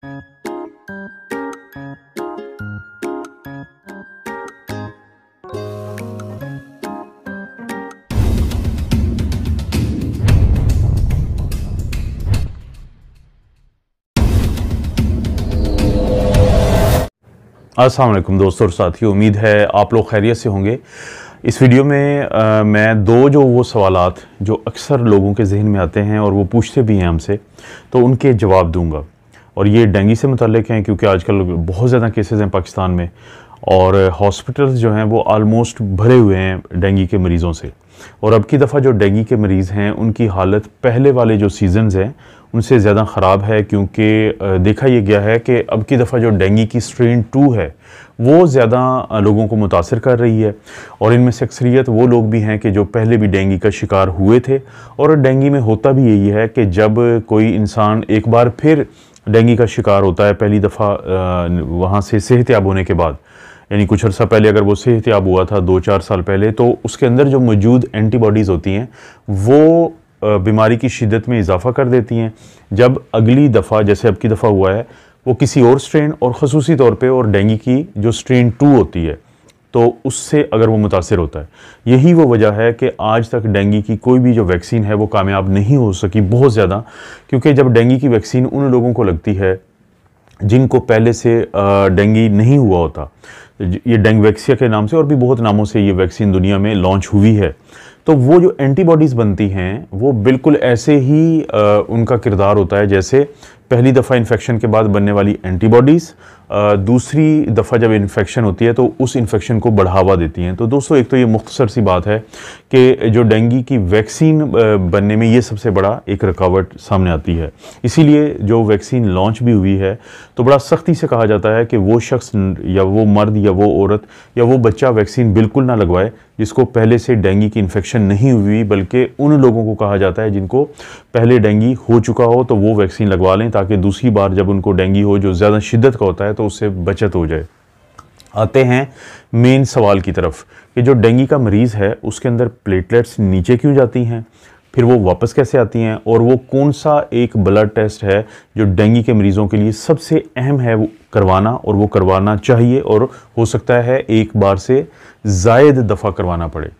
असलम दोस्तों और साथियों उम्मीद है आप लोग खैरियत से होंगे इस वीडियो में आ, मैं दो जो वो सवाल जो अक्सर लोगों के जहन में आते हैं और वो पूछते भी हैं हमसे तो उनके जवाब दूंगा और ये डेंगू से मुतक़ हैं क्योंकि आजकल बहुत ज़्यादा केसेस हैं पाकिस्तान में और हॉस्पिटल्स जो हैं वो आलमोस्ट भरे हुए हैं डेंगू के मरीज़ों से और अब की दफ़ा जो डेंगू के मरीज़ हैं उनकी हालत पहले वाले जो सीजन्स हैं उनसे ज़्यादा ख़राब है क्योंकि देखा यह गया है कि अब की दफ़ा जो डेंगू की स्ट्रेन टू है वो ज़्यादा लोगों को मुतासर कर रही है और इनमें से अक्सरियत वो लोग भी हैं कि जो पहले भी डेंगी का शिकार हुए थे और डेंगी में होता भी यही है कि जब कोई इंसान एक बार फिर डेंगू का शिकार होता है पहली दफ़ा वहाँ से सेहतियाब होने के बाद यानी कुछ अर्सा पहले अगर वो सेहतियाब हुआ था दो चार साल पहले तो उसके अंदर जो मौजूद एंटीबॉडीज़ होती हैं वो बीमारी की शिदत में इजाफा कर देती हैं जब अगली दफ़ा जैसे अब की दफ़ा हुआ है वो किसी और स्ट्रेन और खसूसी तौर पे और डेंगू की जो स्ट्रेन टू होती है तो उससे अगर वो मुतासर होता है यही वो वजह है कि आज तक डेंगू की कोई भी जो वैक्सीन है वो कामयाब नहीं हो सकी बहुत ज़्यादा क्योंकि जब डेंगू की वैक्सीन उन लोगों को लगती है जिनको पहले से डेंगू नहीं हुआ होता ये डेंगवैक्सिया के नाम से और भी बहुत नामों से ये वैक्सीन दुनिया में लॉन्च हुई है तो वो जो एंटीबॉडीज़ बनती हैं वो बिल्कुल ऐसे ही आ, उनका किरदार होता है जैसे पहली दफ़ा इन्फेक्शन के बाद बनने वाली एंटीबॉडीज़ दूसरी दफ़ा जब इन्फेक्शन होती है तो उस इन्फेक्शन को बढ़ावा देती हैं तो दोस्तों एक तो ये मुख्तसर सी बात है कि जो डेंगू की वैक्सीन बनने में ये सबसे बड़ा एक रुकावट सामने आती है इसीलिए जो वैक्सीन लॉन्च भी हुई है तो बड़ा सख्ती से कहा जाता है कि वो शख्स या वो मर्द या वो औरत या वो बच्चा वैक्सीन बिल्कुल ना लगवाए जिसको पहले से डेंगू की इन्फेक्शन नहीं हुई बल्कि उन लोगों को कहा जाता है जिनको पहले डेंगू हो चुका हो तो वो वैक्सीन लगवा लें ताकि दूसरी बार जब उनको डेंगू हो जो ज़्यादा शिद्दत का होता है तो उससे बचत हो जाए आते हैं मेन सवाल की तरफ कि जो डेंगू का मरीज़ है उसके अंदर प्लेटलेट्स नीचे क्यों जाती हैं फिर वो वापस कैसे आती हैं और वो कौन सा एक ब्लड टेस्ट है जो डेंगू के मरीज़ों के लिए सबसे अहम है वो करवाना और वो करवाना चाहिए और हो सकता है एक बार से जायद दफ़ा करवाना पड़े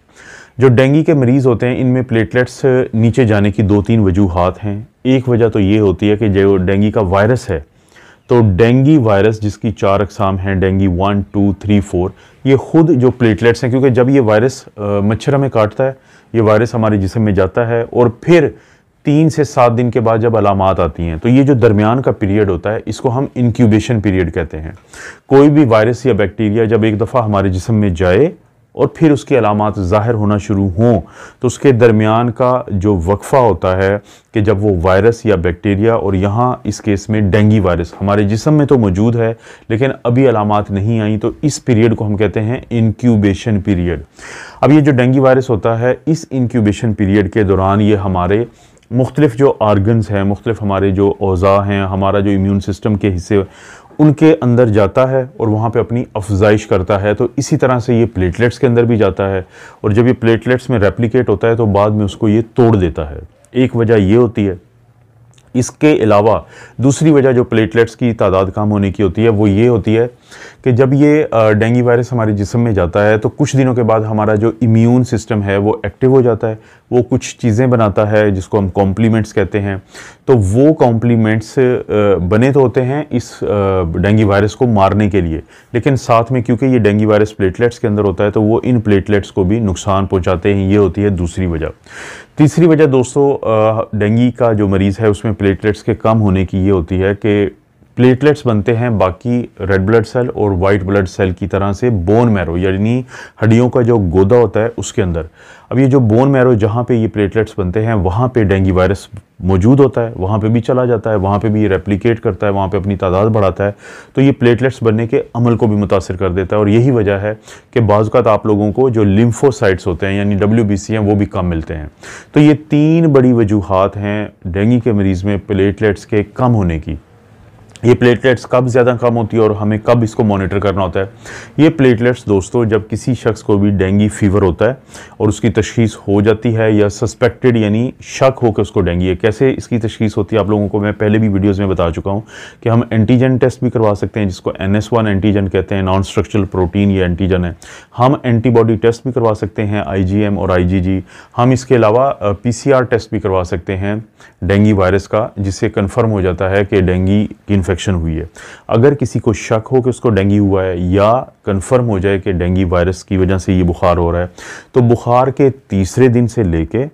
जो डेंगू के मरीज़ होते हैं इनमें प्लेटलेट्स नीचे जाने की दो तीन वजूहत हैं एक वजह तो ये होती है कि जो डेंगू का वायरस है तो डेंगी वायरस जिसकी चार अकसाम हैं dengue one two three four ये ख़ुद जो प्लेटलेट्स हैं क्योंकि जब ये वायरस मच्छर हमें काटता है ये वायरस हमारे जिसम में जाता है और फिर तीन से सात दिन के बाद जब अलामत आती हैं तो ये जो दरमियान का पीरियड होता है इसको हम इंक्यूबेशन पीरियड कहते हैं कोई भी वायरस या बैक्टीरिया जब एक दफ़ा हमारे जिसम में जाए और फिर उसकी अलामत ज़ाहिर होना शुरू हों तो उसके दरमियान का जो वक्फ़ा होता है कि जब वो वायरस या बैक्टीरिया और यहाँ इस केस में डेंगी वायरस हमारे जिसम में तो मौजूद है लेकिन अभी अलामत नहीं आई तो इस पीरियड को हम कहते हैं इनक्यूबेशन पीरियड अब ये जो डेंगी वायरस होता है इस इनक्यूबेशन पीरियड के दौरान ये हमारे मुख्तलिफ़ जो आर्गन्स हैं मुख्तलिफ हमारे जो अज़ा हैं हमारा जो इम्यून सिस्टम के हिस्से उनके अंदर जाता है और वहाँ पे अपनी अफजाइश करता है तो इसी तरह से ये प्लेटलेट्स के अंदर भी जाता है और जब ये प्लेटलेट्स में रेप्लिकेट होता है तो बाद में उसको ये तोड़ देता है एक वजह ये होती है इसके अलावा दूसरी वजह जो प्लेटलेट्स की तादाद कम होने की होती है वो ये होती है कि जब ये डेंगू वायरस हमारे जिसम में जाता है तो कुछ दिनों के बाद हमारा जो इम्यून सिस्टम है वो एक्टिव हो जाता है वो कुछ चीज़ें बनाता है जिसको हम कॉम्प्लीमेंट्स कहते हैं तो वो कॉम्प्लीमेंट्स बने तो होते हैं इस डेंगू वायरस को मारने के लिए लेकिन साथ में क्योंकि ये डेंगू वायरस प्लेटलेट्स के अंदर होता है तो वो इन प्लेटलेट्स को भी नुकसान पहुँचाते हैं ये होती है दूसरी वजह तीसरी वजह दोस्तों डेंगू का जो मरीज़ है उसमें प्लेटलेट्स के कम होने की ये होती है कि प्लेटलेट्स बनते हैं बाकी रेड ब्लड सेल और वाइट ब्लड सेल की तरह से बोन मैरो यानी हड्डियों का जो गोदा होता है उसके अंदर अब ये जो बोन मैरो जहाँ पे ये प्लेटलेट्स बनते हैं वहाँ पे डेंगू वायरस मौजूद होता है वहाँ पे भी चला जाता है वहाँ पे भी ये रेप्लिकेट करता है वहाँ पे अपनी तादाद बढ़ाता है तो ये प्लेटलेट्स बनने के अमल को भी मुतासर कर देता है और यही वजह है कि बाज़ात आप लोगों को जो लिम्फोसाइट्स होते हैं यानी डब्ल्यू बी सी हैं वो भी कम मिलते हैं तो ये तीन बड़ी वजूहत हैं डेंगी के मरीज़ में प्लेटलेट्स के कम होने की ये प्लेटलेट्स कब ज़्यादा कम होती है और हमें कब इसको मॉनिटर करना होता है ये प्लेटलेट्स दोस्तों जब किसी शख्स को भी डेंगी फीवर होता है और उसकी तशीस हो जाती है या सस्पेक्टेड यानी शक होकर उसको डेंगी है कैसे इसकी तशीस होती है आप लोगों को मैं पहले भी वीडियोज़ में बता चुका हूँ कि हम एंटीजन टेस्ट भी करवा सकते हैं जिसको एन एस वन एंटीजन कहते हैं नॉन स्ट्रक्चरल प्रोटीन ये एंटीजन है हम एंटीबॉडी टेस्ट भी करवा सकते हैं आई जी एम और आई जी जी हम इसके अलावा पी सी आर टेस्ट भी करवा सकते हैं डेंगी वायरस का जिससे कन्फर्म हो जाता है कि डेंगी की इन्फेक्शन हुई है अगर किसी को शक हो कि उसको डेंगी हुआ है या कंफर्म हो जाए कि डेंगी वायरस की वजह से ये बुखार हो रहा है तो बुखार के तीसरे दिन से लेके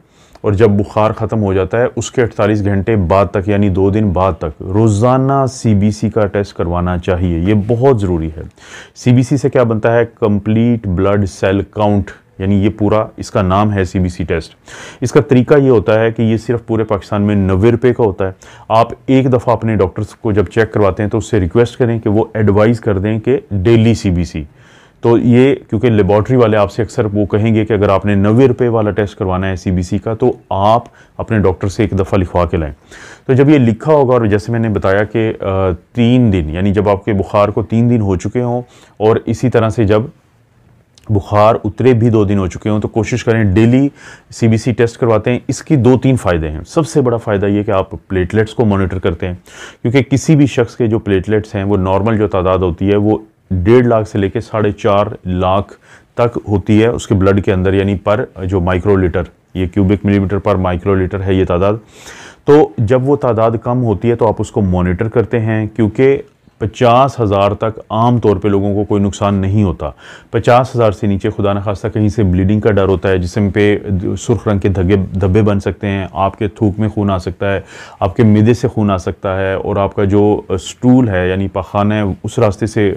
और जब बुखार ख़त्म हो जाता है उसके 48 घंटे बाद तक यानी दो दिन बाद तक रोज़ाना सीबीसी का टेस्ट करवाना चाहिए ये बहुत ज़रूरी है सीबीसी से क्या बनता है कंप्लीट ब्लड सेल काउंट यानी ये पूरा इसका नाम है सीबीसी टेस्ट इसका तरीका ये होता है कि ये सिर्फ पूरे पाकिस्तान में नब्बे रुपये का होता है आप एक दफ़ा अपने डॉक्टर्स को जब चेक करवाते हैं तो उससे रिक्वेस्ट करें कि वो एडवाइस कर दें कि डेली सीबीसी तो ये क्योंकि लेबॉर्ट्री वाले आपसे अक्सर वो कहेंगे कि अगर आपने नब्बे रुपये वाला टेस्ट करवाना है सी का तो आप अपने डॉक्टर से एक दफ़ा लिखवा के लाएँ तो जब ये लिखा होगा और जैसे मैंने बताया कि तीन दिन यानी जब आपके बुखार को तीन दिन हो चुके हों और इसी तरह से जब बुखार उतरे भी दो दिन हो चुके हों तो कोशिश करें डेली सीबीसी टेस्ट करवाते हैं इसकी दो तीन फ़ायदे हैं सबसे बड़ा फ़ायदा ये कि आप प्लेटलेट्स को मॉनिटर करते हैं क्योंकि किसी भी शख्स के जो प्लेटलेट्स हैं वो नॉर्मल जो तादाद होती है वो डेढ़ लाख से लेकर साढ़े चार लाख तक होती है उसके ब्लड के अंदर यानी पर जो माइक्रोलीटर ये क्यूबिक मिलीमीटर पर माइक्रोलीटर है ये तादाद तो जब वो तादाद कम होती है तो आप उसको मॉनिटर करते हैं क्योंकि पचास हज़ार तक आम तौर पे लोगों को कोई नुकसान नहीं होता पचास हज़ार से नीचे खुदा न खास्ता कहीं से ब्लीडिंग का डर होता है जिसम पे सुर्ख रंग के धब्बे धब्बे बन सकते हैं आपके थूक में खून आ सकता है आपके मिदे से खून आ सकता है और आपका जो स्टूल है यानी पखाना है उस रास्ते से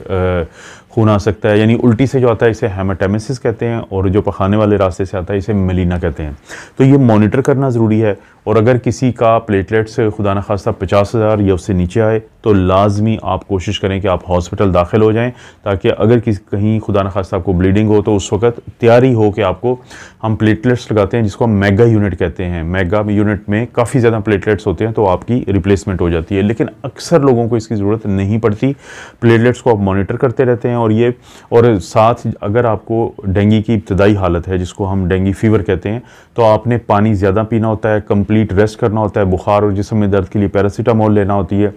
खून आ सकता है यानी उल्टी से जो आता है इसे हेमाटेमिसिस कहते हैं और जो पखाने वाले रास्ते से आता है इसे मिलीना कहते हैं तो ये मॉनिटर करना ज़रूरी है और अगर किसी का प्लेटलेट्स खुदा न खास्ता पचास हज़ार या उससे नीचे आए तो लाजमी आप कोशिश करें कि आप हॉस्पिटल दाखिल हो जाएं ताकि अगर किसी कहीं खुदा न खास्ता आपको ब्लीडिंग हो तो उस वक्त तैयारी हो कि आपको हम प्लेटलेट्स लगाते हैं जिसको हम मेगा यूनिट कहते हैं मेगा यूनिट में काफ़ी ज़्यादा प्लेटलेट्स होते हैं तो आपकी रिप्लेसमेंट हो जाती है लेकिन अक्सर लोगों को इसकी ज़रूरत नहीं पड़ती प्लेटलेट्स को आप मोनीटर करते रहते हैं और और ये और साथ अगर आपको डेंगी की इब्तदाई हालत है जिसको हम डेंगी फीवर कहते हैं तो आपने पानी ज़्यादा पीना होता है कंप्लीट रेस्ट करना होता है बुखार और जिसम में दर्द के लिए पैरासीटामोल लेना होती है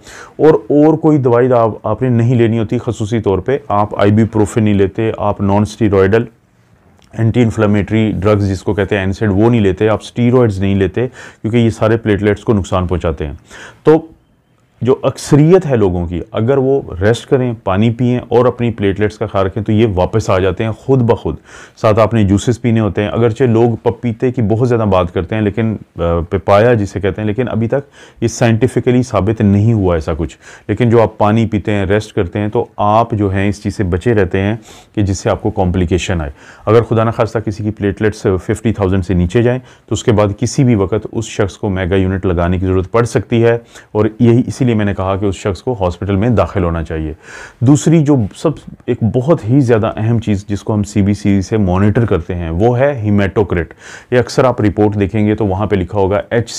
और और कोई दवाई आप, आपने नहीं लेनी होती खसूसी तौर पर आप आई बी प्रोफिन नहीं लेते आप non steroidal anti inflammatory drugs जिसको कहते हैं एनसेड वो नहीं लेते आप स्टीरोड्स नहीं लेते क्योंकि ये सारे प्लेटलेट्स को नुकसान पहुंचाते हैं तो जो अक्सरियत है लोगों की अगर वो रेस्ट करें पानी पिएँ और अपनी प्लेटलेट्स का ख्याल रखें तो ये वापस आ जाते हैं ख़ुद ब खुद साथ आपने जूसेस पीने होते हैं अगरचे लोग पपीते की बहुत ज़्यादा बात करते हैं लेकिन पिपाया जिसे कहते हैं लेकिन अभी तक ये साइंटिफिकली साबित नहीं हुआ ऐसा कुछ लेकिन जो आप पानी पीते हैं रेस्ट करते हैं तो आप जो हैं इस चीज़ से बचे रहते हैं कि जिससे आपको कॉम्प्लिकेशन आए अगर खुदा न खासा किसी की प्लेटलेट्स फिफ्टी थाउजेंड से नीचे जाएँ तो उसके बाद किसी भी वक्त उस शख्स को मेगा यूनिट लगाने की ज़रूरत पड़ सकती है और यही इसीलिए इसीलिए मैंने कहा कि उस शख्स को हॉस्पिटल में दाखिल होना चाहिए दूसरी जो सब एक बहुत ही ज़्यादा अहम चीज़ जिसको हम सी से मॉनिटर करते हैं वो है हिमेटोक्रेट ये अक्सर आप रिपोर्ट देखेंगे तो वहाँ पर लिखा होगा एच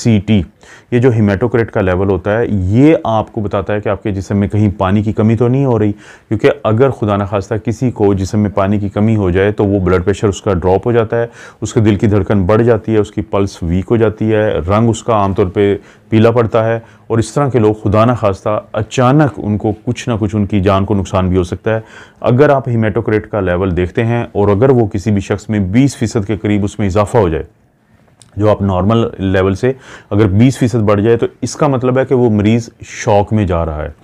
ये जो हिमेटोक्रेट का लेवल होता है ये आपको बताता है कि आपके जिसम में कहीं पानी की कमी तो नहीं हो रही क्योंकि अगर खुदा न खास्ता किसी को जिसम में पानी की कमी हो जाए तो वो ब्लड प्रेशर उसका ड्रॉप हो जाता है उसके दिल की धड़कन बढ़ जाती है उसकी पल्स वीक हो जाती है रंग उसका आमतौर पर पीला पड़ता है और इस तरह के लोग खुदा न खास्ता अचानक उनको कुछ ना कुछ उनकी जान को नुकसान भी हो सकता है अगर आप हिमेटोक्रेट का लेवल देखते हैं और अगर वो किसी भी शख्स में बीस फ़ीसद के करीब उसमें इजाफा हो जाए जो आप नॉर्मल लेवल से अगर 20 फीसद बढ़ जाए तो इसका मतलब है कि वो मरीज़ शौक में जा रहा है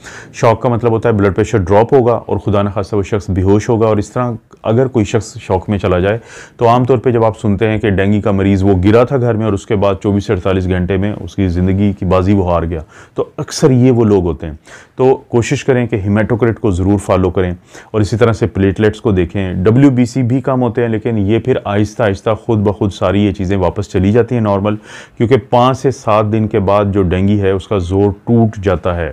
शौक का मतलब होता है ब्लड प्रेशर ड्रॉप होगा और खुदा न खासा वो शख्स बेहोश होगा और इस तरह अगर कोई शख्स शौक में चला जाए तो आमतौर पे जब आप सुनते हैं कि डेंगू का मरीज़ वो गिरा था घर में और उसके बाद 24 से अड़तालीस घंटे में उसकी ज़िंदगी की बाजी वो हार गया तो अक्सर ये वो लोग होते हैं तो कोशिश करें कि हिमेटोक्रेट को ज़रूर फॉलो करें और इसी तरह से प्लेटलेट्स को देखें डब्ल्यू भी कम होते हैं लेकिन ये फिर आहिस्ता आहिस्ता ख़ुद ब खुद सारी ये चीज़ें वापस चली जाती हैं नॉर्मल क्योंकि पाँच से सात दिन के बाद जो डेंगी है उसका ज़ोर टूट जाता है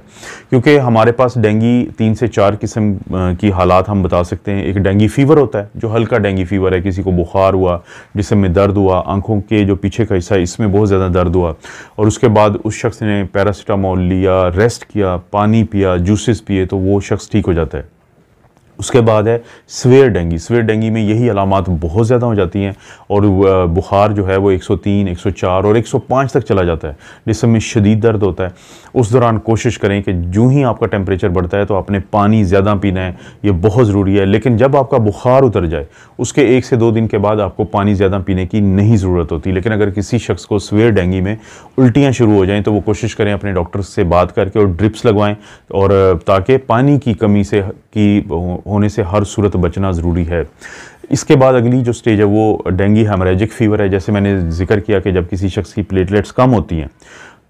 क्योंकि हमारे पास डेंगी तीन से चार किस्म की हालात हम बता सकते हैं एक डेंगी फीवर फीवर होता है जो हल्का डेंगू फीवर है किसी को बुखार हुआ जिसम में दर्द हुआ आंखों के जो पीछे का हिस्सा इसमें बहुत ज़्यादा दर्द हुआ और उसके बाद उस शख्स ने पैरासीटामोल लिया रेस्ट किया पानी पिया जूसेस पिए तो वो शख्स ठीक हो जाता है उसके बाद है स्वेयर डेंगी स्वेयर डेंगी में यही अलामत बहुत ज़्यादा हो जाती हैं और बुखार जो है वो 103, 104 और 105 तक चला जाता है जिसमें में शदीद दर्द होता है उस दौरान कोशिश करें कि जो ही आपका टेम्परेचर बढ़ता है तो आपने पानी ज़्यादा पीना है ये बहुत ज़रूरी है लेकिन जब आपका बुखार उतर जाए उसके एक से दो दिन के बाद आपको पानी ज़्यादा पीने की नहीं ज़रूरत होती लेकिन अगर किसी शख्स को स्वेयर डेंगी में उल्टियाँ शुरू हो जाएँ तो वो कोशिश करें अपने डॉक्टर से बात करके और ड्रिप्स लगवाएँ और ताकि पानी की कमी से की होने से हर सूरत बचना ज़रूरी है इसके बाद अगली जो स्टेज है वो डेंगी हेमरेजिक फ़ीवर है जैसे मैंने जिक्र किया कि जब किसी शख्स की प्लेटलेट्स कम होती हैं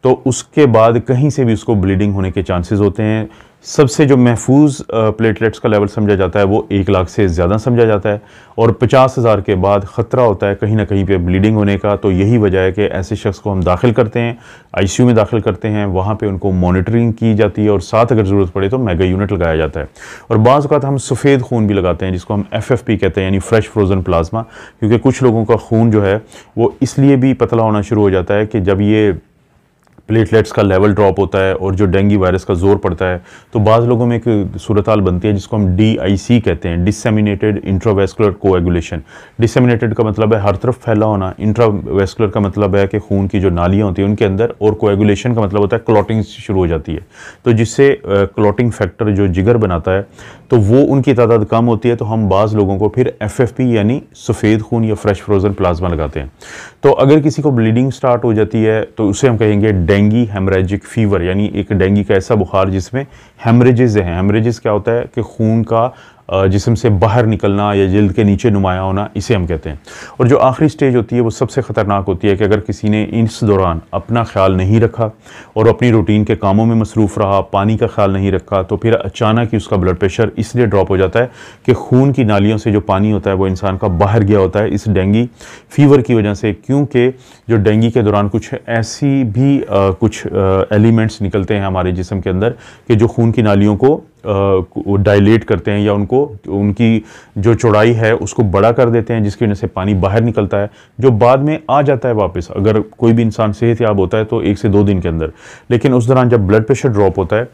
तो उसके बाद कहीं से भी उसको ब्लीडिंग होने के चांसेस होते हैं सबसे जो महफूज प्लेटलेट्स का लेवल समझा जाता है वो एक लाख से ज़्यादा समझा जाता है और पचास हज़ार के बाद ख़तरा होता है कहीं ना कहीं पे ब्लीडिंग होने का तो यही वजह है कि ऐसे शख्स को हम दाखिल करते हैं आईसीयू में दाखिल करते हैं वहाँ पे उनको मॉनिटरिंग की जाती है और साथ अगर ज़रूरत पड़े तो मेगा यूनिट लगाया जाता है और बाज़ात हम सफ़ेद खून भी लगाते हैं जिसको हम एफ कहते हैं यानी फ़्रेश फ्रोज़न प्लाज्मा क्योंकि कुछ लोगों का खून जो है वो इसलिए भी पतला होना शुरू हो जाता है कि जब ये प्लेटलेट्स का लेवल ड्रॉप होता है और जो डेंगी वायरस का जोर पड़ता है तो बाद लोगों में एक सूरत बनती है जिसको हम डी कहते हैं डिसमिनेटेड इंट्रावेस्कुलर कोएगुलेशन डिसमिनेटेड का मतलब है हर तरफ फैला होना इंट्रावेस्कुलर का मतलब है कि खून की जो नालियाँ होती हैं उनके अंदर और कोएगुलेशन का मतलब होता है क्लॉटिंग शुरू हो जाती है तो जिससे क्लॉटिंग फैक्टर जो जिगर बनाता है तो वो उनकी तादाद कम होती है तो हम बाज़ लोगों को फिर एफ यानी सफ़ेद खून या फ्रेश फ्रोज़न प्लाज्मा लगाते हैं तो अगर किसी को ब्लीडिंग स्टार्ट हो जाती है तो उसे हम कहेंगे डेंगी हेमरेजिक फीवर यानी एक डेंगी का ऐसा बुखार जिसमें हेमरेजेज हैं हेमरेजेस क्या होता है कि खून का जिसम से बाहर निकलना या जल्द के नीचे नुमाया होना इसे हम कहते हैं और जो आखिरी स्टेज होती है वो सबसे ख़तरनाक होती है कि अगर किसी ने इस दौरान अपना ख्याल नहीं रखा और अपनी रूटीन के कामों में मसरूफ़ रहा पानी का ख्याल नहीं रखा तो फिर अचानक ही उसका ब्लड प्रेशर इसलिए ड्रॉप हो जाता है कि खून की नालियों से जो पानी होता है वो इंसान का बाहर गया होता है इस डेंगी फीवर की वजह से क्योंकि जो डेंगी के दौरान कुछ ऐसी भी आ, कुछ एलिमेंट्स निकलते हैं हमारे जिसम के अंदर कि जो खून की नालियों को डायलेट करते हैं या उनको उनकी जो चौड़ाई है उसको बड़ा कर देते हैं जिसकी वजह से पानी बाहर निकलता है जो बाद में आ जाता है वापस अगर कोई भी इंसान सेहत याब होता है तो एक से दो दिन के अंदर लेकिन उस दौरान जब ब्लड प्रेशर ड्रॉप होता है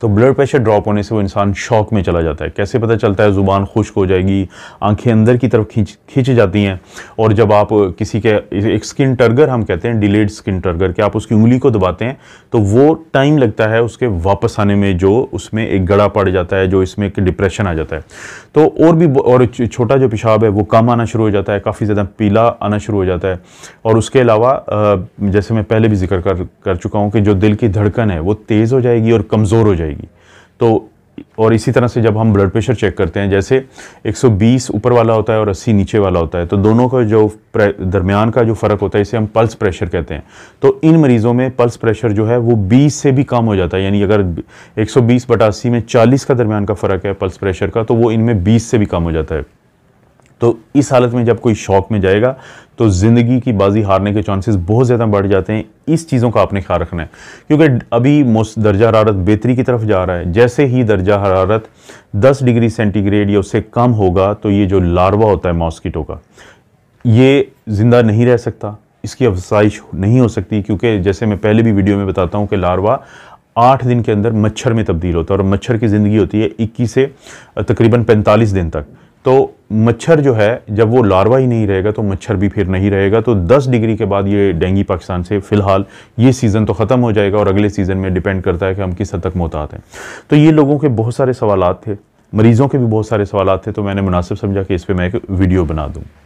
तो ब्लड प्रेशर ड्रॉप होने से वो इंसान शौक में चला जाता है कैसे पता चलता है ज़ुबान खुश्क हो जाएगी आंखें अंदर की तरफ खींच खींच जाती हैं और जब आप किसी के एक स्किन टर्गर हम कहते हैं डिलेड स्किन टर्गर कि आप उसकी उंगली को दबाते हैं तो वो टाइम लगता है उसके वापस आने में जो उसमें एक गड़ा पड़ जाता है जो इसमें एक डिप्रेशन आ जाता है तो और भी और छोटा जो पेशाब है वो कम आना शुरू हो जाता है काफ़ी ज़्यादा पीला आना शुरू हो जाता है और उसके अलावा जैसे मैं पहले भी जिक्र कर कर चुका हूँ कि जो दिल की धड़कन है वो तेज़ हो जाएगी और कमज़ोर हो जाएगी रहेगी तो और इसी तरह से जब हम ब्लड प्रेशर चेक करते हैं जैसे 120 ऊपर वाला होता है और 80 नीचे वाला होता है तो दोनों का जो दरमियान का जो फ़र्क होता है इसे हम पल्स प्रेशर कहते हैं तो इन मरीज़ों में पल्स प्रेशर जो है वो 20 से भी कम हो जाता है यानी अगर 120 सौ बटा अस्सी में 40 का दरमियान का फ़र्क है पल्स प्रेशर का तो वो इनमें बीस से भी कम हो जाता है तो इस हालत में जब कोई शौक में जाएगा तो ज़िंदगी की बाजी हारने के चांसेस बहुत ज़्यादा बढ़ जाते हैं इस चीज़ों का आपने ख्याल रखना है क्योंकि अभी दर्जा हरारत बेहतरी की तरफ जा रहा है जैसे ही दर्जा हरारत 10 डिग्री सेंटीग्रेड या उससे कम होगा तो ये जो लार्वा होता है मॉस्किटो का ये ज़िंदा नहीं रह सकता इसकी अफसाइश नहीं हो सकती क्योंकि जैसे मैं पहले भी वीडियो में बताता हूँ कि लारवा आठ दिन के अंदर मच्छर में तब्दील होता है और मच्छर की ज़िंदगी होती है इक्कीस से तकरीबन पैंतालीस दिन तक तो मच्छर जो है जब वो लार्वा ही नहीं रहेगा तो मच्छर भी फिर नहीं रहेगा तो 10 डिग्री के बाद ये डेंगी पाकिस्तान से फ़िलहाल ये सीज़न तो ख़त्म हो जाएगा और अगले सीज़न में डिपेंड करता है कि हम किस हद तक मोहतात हैं तो ये लोगों के बहुत सारे सवाल थे मरीज़ों के भी बहुत सारे सवाल थे तो मैंने मुनासिब समझा कि इस पर मैं एक वीडियो बना दूँ